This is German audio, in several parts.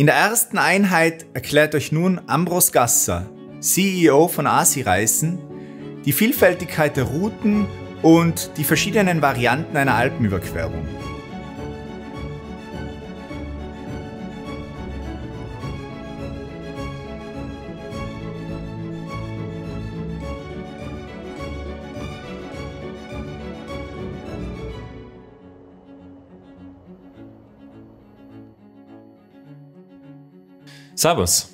In der ersten Einheit erklärt euch nun Ambros Gasser, CEO von ASI Reisen, die Vielfältigkeit der Routen und die verschiedenen Varianten einer Alpenüberquerung. Servus,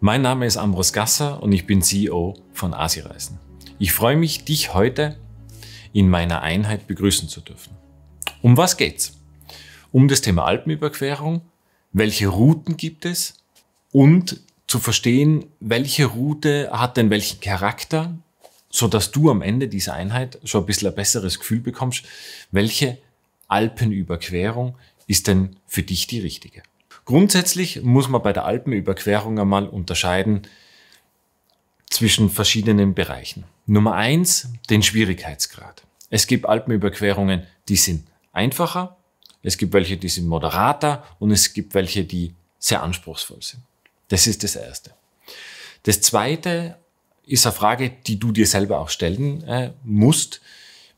mein Name ist Ambros Gasser und ich bin CEO von Asireisen. Ich freue mich, dich heute in meiner Einheit begrüßen zu dürfen. Um was geht's? Um das Thema Alpenüberquerung, welche Routen gibt es und zu verstehen, welche Route hat denn welchen Charakter, sodass du am Ende dieser Einheit schon ein bisschen ein besseres Gefühl bekommst, welche Alpenüberquerung ist denn für dich die richtige. Grundsätzlich muss man bei der Alpenüberquerung einmal unterscheiden zwischen verschiedenen Bereichen. Nummer eins, den Schwierigkeitsgrad. Es gibt Alpenüberquerungen, die sind einfacher, es gibt welche, die sind moderater und es gibt welche, die sehr anspruchsvoll sind. Das ist das Erste. Das Zweite ist eine Frage, die du dir selber auch stellen äh, musst.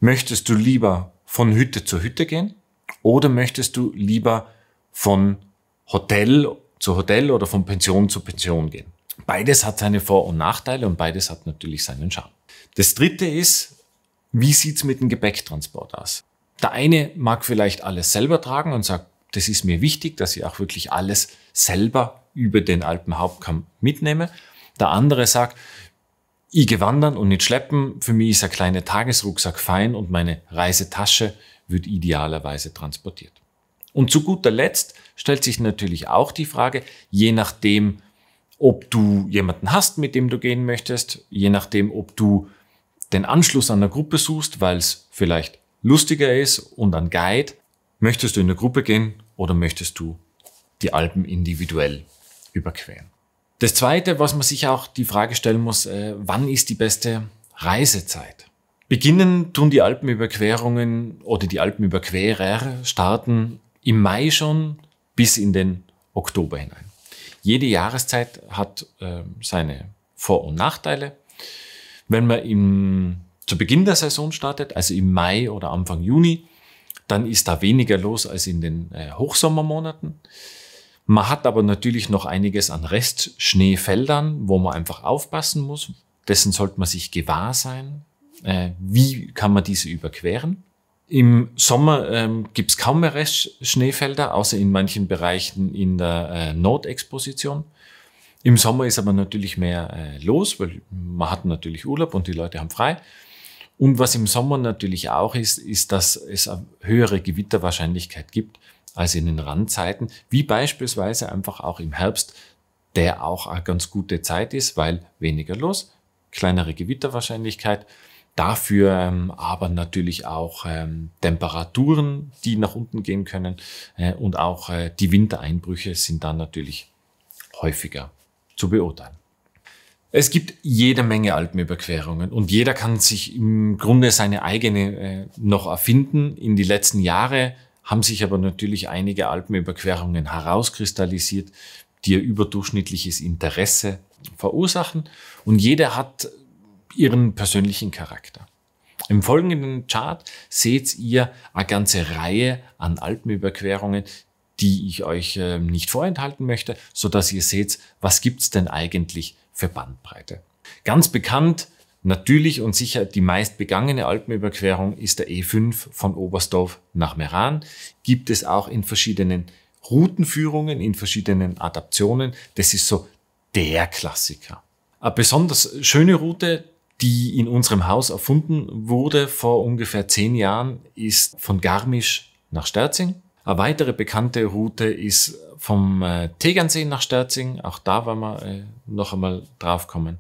Möchtest du lieber von Hütte zu Hütte gehen oder möchtest du lieber von Hotel zu Hotel oder von Pension zu Pension gehen. Beides hat seine Vor- und Nachteile und beides hat natürlich seinen Charme. Das dritte ist, wie sieht's mit dem Gepäcktransport aus? Der eine mag vielleicht alles selber tragen und sagt, das ist mir wichtig, dass ich auch wirklich alles selber über den Alpenhauptkamm mitnehme. Der andere sagt, ich gewandern und nicht schleppen, für mich ist ein kleiner Tagesrucksack fein und meine Reisetasche wird idealerweise transportiert. Und zu guter Letzt stellt sich natürlich auch die Frage, je nachdem, ob du jemanden hast, mit dem du gehen möchtest, je nachdem, ob du den Anschluss an der Gruppe suchst, weil es vielleicht lustiger ist und ein Guide, möchtest du in der Gruppe gehen oder möchtest du die Alpen individuell überqueren. Das Zweite, was man sich auch die Frage stellen muss, äh, wann ist die beste Reisezeit? Beginnen tun die Alpenüberquerungen oder die Alpenüberquerer starten im Mai schon bis in den Oktober hinein. Jede Jahreszeit hat äh, seine Vor- und Nachteile. Wenn man im, zu Beginn der Saison startet, also im Mai oder Anfang Juni, dann ist da weniger los als in den äh, Hochsommermonaten. Man hat aber natürlich noch einiges an Restschneefeldern, wo man einfach aufpassen muss. Dessen sollte man sich gewahr sein. Äh, wie kann man diese überqueren? Im Sommer ähm, gibt es kaum mehr Restschneefelder, außer in manchen Bereichen in der äh, Nordexposition. Im Sommer ist aber natürlich mehr äh, los, weil man hat natürlich Urlaub und die Leute haben frei. Und was im Sommer natürlich auch ist, ist, dass es eine höhere Gewitterwahrscheinlichkeit gibt als in den Randzeiten, wie beispielsweise einfach auch im Herbst, der auch eine ganz gute Zeit ist, weil weniger los, kleinere Gewitterwahrscheinlichkeit. Dafür ähm, aber natürlich auch ähm, Temperaturen, die nach unten gehen können äh, und auch äh, die Wintereinbrüche sind dann natürlich häufiger zu beurteilen. Es gibt jede Menge Alpenüberquerungen und jeder kann sich im Grunde seine eigene äh, noch erfinden. In die letzten Jahre haben sich aber natürlich einige Alpenüberquerungen herauskristallisiert, die ihr überdurchschnittliches Interesse verursachen. Und jeder hat ihren persönlichen Charakter. Im folgenden Chart seht ihr eine ganze Reihe an Alpenüberquerungen, die ich euch ähm, nicht vorenthalten möchte, so dass ihr seht, was gibt es denn eigentlich für Bandbreite. Ganz bekannt, natürlich und sicher die meist begangene Alpenüberquerung ist der E5 von Oberstdorf nach Meran. Gibt es auch in verschiedenen Routenführungen, in verschiedenen Adaptionen. Das ist so der Klassiker. Eine besonders schöne Route, die in unserem Haus erfunden wurde vor ungefähr zehn Jahren, ist von Garmisch nach Sterzing. Eine weitere bekannte Route ist vom äh, Tegernsee nach Sterzing. Auch da werden wir äh, noch einmal draufkommen.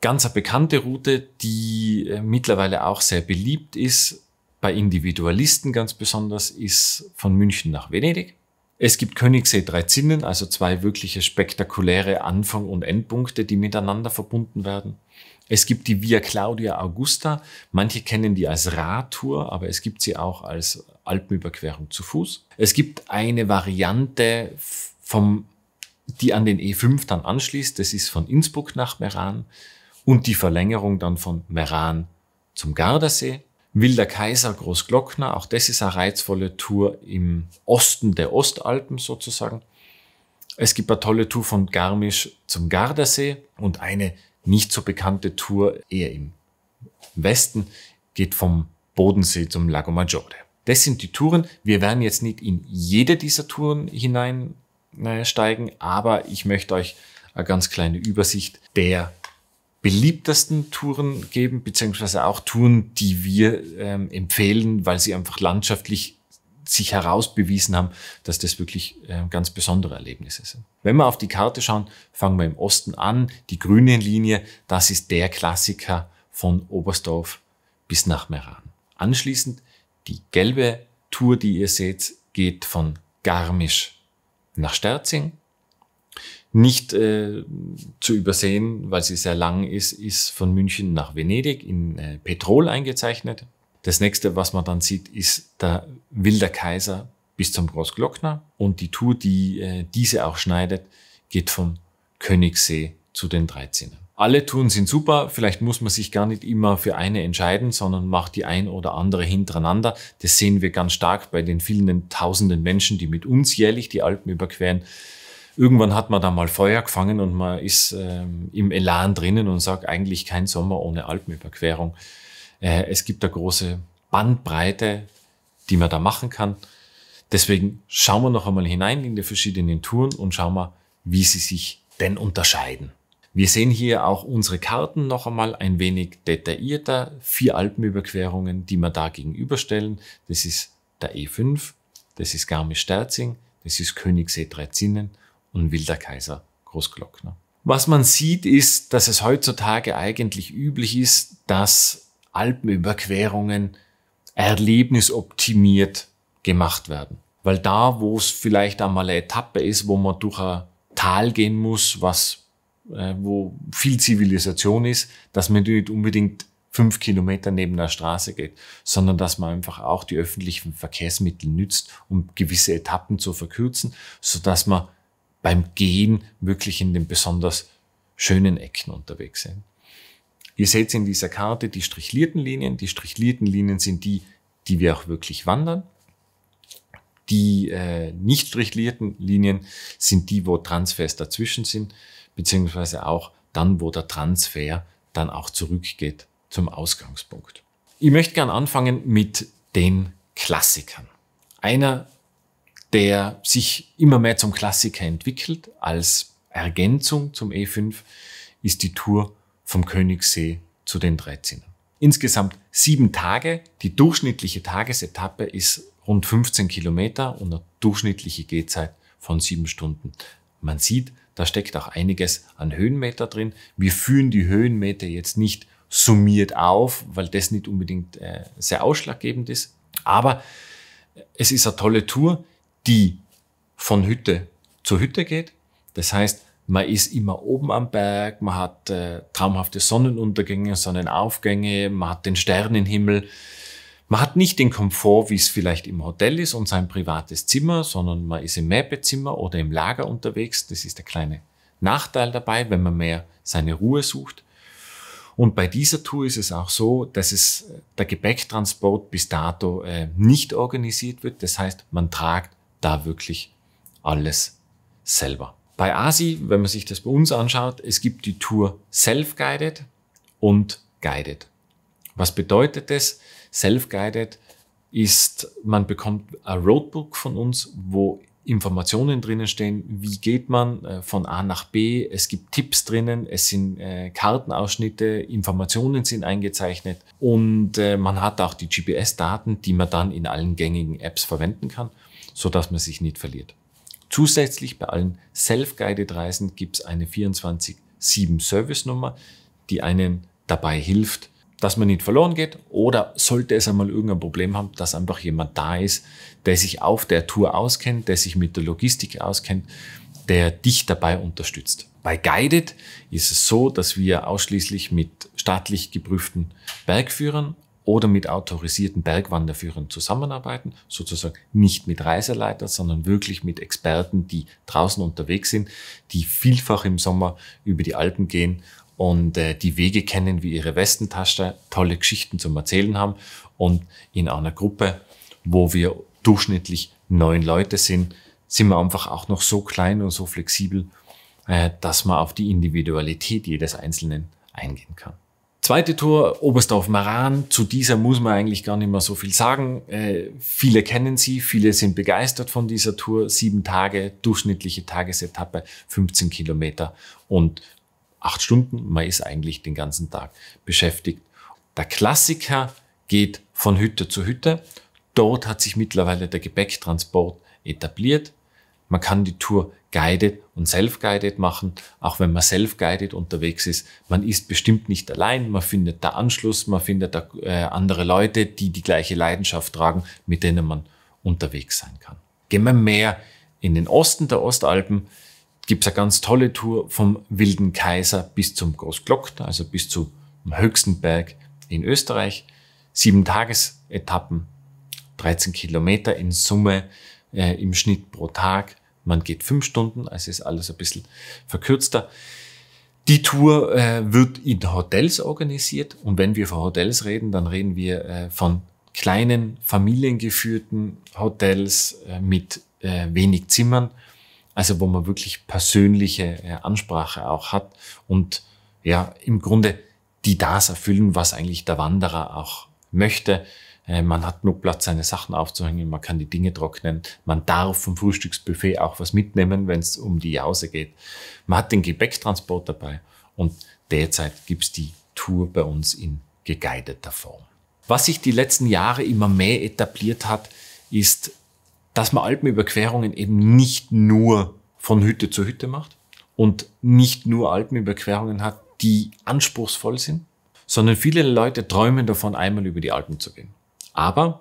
Ganz eine bekannte Route, die äh, mittlerweile auch sehr beliebt ist, bei Individualisten ganz besonders, ist von München nach Venedig. Es gibt Königssee drei Zinnen, also zwei wirkliche spektakuläre Anfang- und Endpunkte, die miteinander verbunden werden. Es gibt die Via Claudia Augusta. Manche kennen die als Radtour, aber es gibt sie auch als Alpenüberquerung zu Fuß. Es gibt eine Variante vom, die an den E5 dann anschließt. Das ist von Innsbruck nach Meran und die Verlängerung dann von Meran zum Gardasee. Wilder Kaiser Großglockner, auch das ist eine reizvolle Tour im Osten der Ostalpen sozusagen. Es gibt eine tolle Tour von Garmisch zum Gardasee und eine nicht so bekannte Tour eher im Westen geht vom Bodensee zum Lago Maggiore. Das sind die Touren. Wir werden jetzt nicht in jede dieser Touren hineinsteigen, äh, aber ich möchte euch eine ganz kleine Übersicht der beliebtesten Touren geben, beziehungsweise auch Touren, die wir ähm, empfehlen, weil sie einfach landschaftlich sich herausbewiesen haben, dass das wirklich äh, ganz besondere Erlebnisse sind. Wenn wir auf die Karte schauen, fangen wir im Osten an. Die grüne Linie, das ist der Klassiker von Oberstdorf bis nach Meran. Anschließend die gelbe Tour, die ihr seht, geht von Garmisch nach Sterzing. Nicht äh, zu übersehen, weil sie sehr lang ist, ist von München nach Venedig in äh, Petrol eingezeichnet. Das nächste, was man dann sieht, ist der Wilder Kaiser bis zum Großglockner. Und die Tour, die äh, diese auch schneidet, geht vom Königssee zu den 13ern. Alle Touren sind super, vielleicht muss man sich gar nicht immer für eine entscheiden, sondern macht die ein oder andere hintereinander. Das sehen wir ganz stark bei den vielen tausenden Menschen, die mit uns jährlich die Alpen überqueren. Irgendwann hat man da mal Feuer gefangen und man ist ähm, im Elan drinnen und sagt eigentlich kein Sommer ohne Alpenüberquerung. Äh, es gibt da große Bandbreite, die man da machen kann. Deswegen schauen wir noch einmal hinein in die verschiedenen Touren und schauen wir, wie sie sich denn unterscheiden. Wir sehen hier auch unsere Karten noch einmal ein wenig detaillierter. Vier Alpenüberquerungen, die wir da gegenüberstellen. Das ist der E5, das ist Garmisch-Sterzing, das ist Königssee Dreizinnen und Wilder Kaiser Großglockner. Was man sieht, ist, dass es heutzutage eigentlich üblich ist, dass Alpenüberquerungen erlebnisoptimiert gemacht werden. Weil da, wo es vielleicht einmal eine Etappe ist, wo man durch ein Tal gehen muss, was, äh, wo viel Zivilisation ist, dass man nicht unbedingt fünf Kilometer neben der Straße geht, sondern dass man einfach auch die öffentlichen Verkehrsmittel nützt, um gewisse Etappen zu verkürzen, so dass man beim Gehen wirklich in den besonders schönen Ecken unterwegs sind. Ihr seht in dieser Karte die strichlierten Linien. Die strichlierten Linien sind die, die wir auch wirklich wandern. Die äh, nicht strichlierten Linien sind die, wo Transfers dazwischen sind, beziehungsweise auch dann, wo der Transfer dann auch zurückgeht zum Ausgangspunkt. Ich möchte gern anfangen mit den Klassikern. Einer, der sich immer mehr zum Klassiker entwickelt als Ergänzung zum E5, ist die Tour vom Königssee zu den 13er. Insgesamt sieben Tage. Die durchschnittliche Tagesetappe ist rund 15 Kilometer und eine durchschnittliche Gehzeit von sieben Stunden. Man sieht, da steckt auch einiges an Höhenmeter drin. Wir führen die Höhenmeter jetzt nicht summiert auf, weil das nicht unbedingt äh, sehr ausschlaggebend ist. Aber es ist eine tolle Tour, die von Hütte zu Hütte geht. Das heißt, man ist immer oben am Berg, man hat äh, traumhafte Sonnenuntergänge, Sonnenaufgänge, man hat den Sternenhimmel. Man hat nicht den Komfort, wie es vielleicht im Hotel ist und sein privates Zimmer, sondern man ist im Mehrbettzimmer oder im Lager unterwegs. Das ist der kleine Nachteil dabei, wenn man mehr seine Ruhe sucht. Und bei dieser Tour ist es auch so, dass es äh, der Gepäcktransport bis dato äh, nicht organisiert wird. Das heißt, man tragt da wirklich alles selber. Bei ASI, wenn man sich das bei uns anschaut, es gibt die Tour Self-Guided und Guided. Was bedeutet das? Self-Guided ist, man bekommt ein Roadbook von uns, wo Informationen drinnen stehen, wie geht man äh, von A nach B, es gibt Tipps drinnen, es sind äh, Kartenausschnitte, Informationen sind eingezeichnet und äh, man hat auch die GPS-Daten, die man dann in allen gängigen Apps verwenden kann, sodass man sich nicht verliert. Zusätzlich bei allen Self-Guided Reisen gibt es eine 24-7 Service-Nummer, die einen dabei hilft, dass man nicht verloren geht oder sollte es einmal irgendein Problem haben, dass einfach jemand da ist, der sich auf der Tour auskennt, der sich mit der Logistik auskennt, der dich dabei unterstützt. Bei Guided ist es so, dass wir ausschließlich mit staatlich geprüften Bergführern oder mit autorisierten Bergwanderführern zusammenarbeiten, sozusagen nicht mit Reiseleitern, sondern wirklich mit Experten, die draußen unterwegs sind, die vielfach im Sommer über die Alpen gehen und äh, die Wege kennen wie ihre Westentasche, tolle Geschichten zum Erzählen haben und in einer Gruppe, wo wir durchschnittlich neun Leute sind, sind wir einfach auch noch so klein und so flexibel, äh, dass man auf die Individualität jedes Einzelnen eingehen kann. Zweite Tour, Oberstdorf-Maran. Zu dieser muss man eigentlich gar nicht mehr so viel sagen. Äh, viele kennen sie, viele sind begeistert von dieser Tour. Sieben Tage, durchschnittliche Tagesetappe, 15 Kilometer und acht Stunden. Man ist eigentlich den ganzen Tag beschäftigt. Der Klassiker geht von Hütte zu Hütte. Dort hat sich mittlerweile der Gepäcktransport etabliert. Man kann die Tour guided und self-guided machen, auch wenn man self-guided unterwegs ist. Man ist bestimmt nicht allein, man findet da Anschluss, man findet da äh, andere Leute, die die gleiche Leidenschaft tragen, mit denen man unterwegs sein kann. Gehen wir mehr in den Osten der Ostalpen, gibt es eine ganz tolle Tour vom Wilden Kaiser bis zum Großglockner, also bis zum höchsten Berg in Österreich. Sieben Tagesetappen, 13 Kilometer in Summe äh, im Schnitt pro Tag. Man geht fünf Stunden, also ist alles ein bisschen verkürzter. Die Tour äh, wird in Hotels organisiert und wenn wir von Hotels reden, dann reden wir äh, von kleinen familiengeführten Hotels äh, mit äh, wenig Zimmern, also wo man wirklich persönliche äh, Ansprache auch hat und ja im Grunde die das erfüllen, was eigentlich der Wanderer auch möchte. Äh, man hat genug Platz, seine Sachen aufzuhängen, man kann die Dinge trocknen, man darf vom Frühstücksbuffet auch was mitnehmen, wenn es um die Jause geht. Man hat den Gepäcktransport dabei und derzeit gibt es die Tour bei uns in geguideter Form. Was sich die letzten Jahre immer mehr etabliert hat, ist, dass man Alpenüberquerungen eben nicht nur von Hütte zu Hütte macht und nicht nur Alpenüberquerungen hat, die anspruchsvoll sind, sondern viele Leute träumen davon, einmal über die Alpen zu gehen. Aber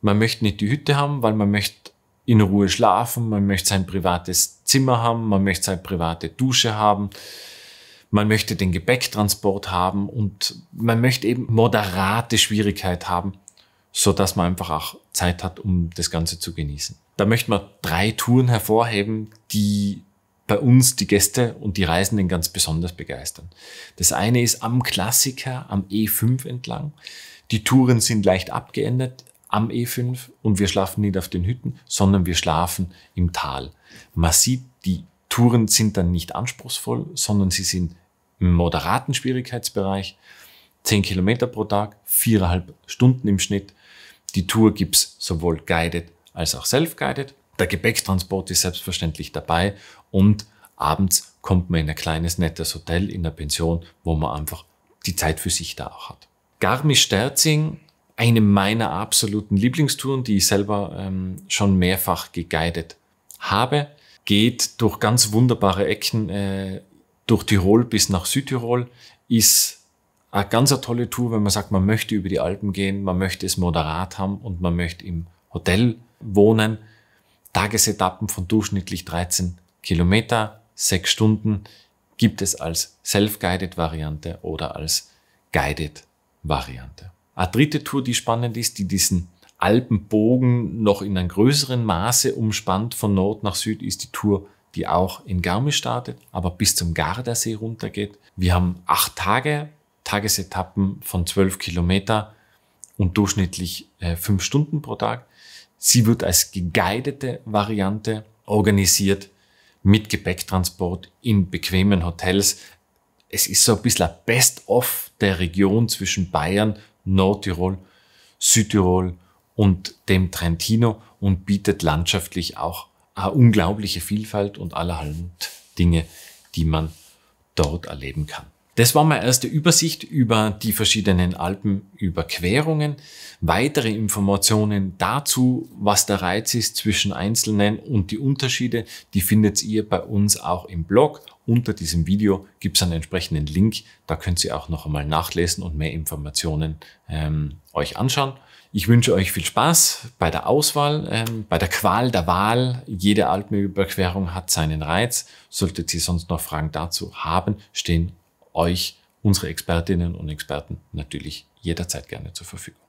man möchte nicht die Hütte haben, weil man möchte in Ruhe schlafen, man möchte sein privates Zimmer haben, man möchte seine private Dusche haben, man möchte den Gepäcktransport haben und man möchte eben moderate Schwierigkeit haben, so dass man einfach auch Zeit hat, um das Ganze zu genießen. Da möchte man drei Touren hervorheben, die bei uns die Gäste und die Reisenden ganz besonders begeistern. Das eine ist am Klassiker, am E5 entlang. Die Touren sind leicht abgeändert am E5 und wir schlafen nicht auf den Hütten, sondern wir schlafen im Tal. Man sieht, die Touren sind dann nicht anspruchsvoll, sondern sie sind im moderaten Schwierigkeitsbereich. 10 Kilometer pro Tag, viereinhalb Stunden im Schnitt. Die Tour gibt's sowohl guided als auch self-guided. Der Gepäcktransport ist selbstverständlich dabei und abends kommt man in ein kleines, nettes Hotel in der Pension, wo man einfach die Zeit für sich da auch hat. Garmisch-Sterzing, eine meiner absoluten Lieblingstouren, die ich selber ähm, schon mehrfach geguidet habe, geht durch ganz wunderbare Ecken, äh, durch Tirol bis nach Südtirol, ist eine ganz eine tolle Tour, wenn man sagt, man möchte über die Alpen gehen, man möchte es moderat haben und man möchte im Hotel wohnen. Tagesetappen von durchschnittlich 13 Kilometer, 6 Stunden gibt es als Self-Guided-Variante oder als Guided Variante. Eine dritte Tour, die spannend ist, die diesen Alpenbogen noch in einem größeren Maße umspannt von Nord nach Süd, ist die Tour, die auch in Garmisch startet, aber bis zum Gardasee runtergeht. Wir haben acht Tage, Tagesetappen von zwölf Kilometer und durchschnittlich äh, fünf Stunden pro Tag. Sie wird als geguidete Variante organisiert mit Gepäcktransport in bequemen Hotels es ist so ein bisschen ein Best-of der Region zwischen Bayern, Nordtirol, Südtirol und dem Trentino und bietet landschaftlich auch eine unglaubliche Vielfalt und allerhand Dinge, die man dort erleben kann. Das war meine erste Übersicht über die verschiedenen Alpenüberquerungen. Weitere Informationen dazu, was der Reiz ist zwischen einzelnen und die Unterschiede, die findet ihr bei uns auch im Blog. Unter diesem Video gibt es einen entsprechenden Link, da könnt ihr auch noch einmal nachlesen und mehr Informationen ähm, euch anschauen. Ich wünsche euch viel Spaß bei der Auswahl, ähm, bei der Qual der Wahl. Jede Alpenüberquerung hat seinen Reiz. Solltet ihr sonst noch Fragen dazu haben, stehen euch unsere Expertinnen und Experten natürlich jederzeit gerne zur Verfügung.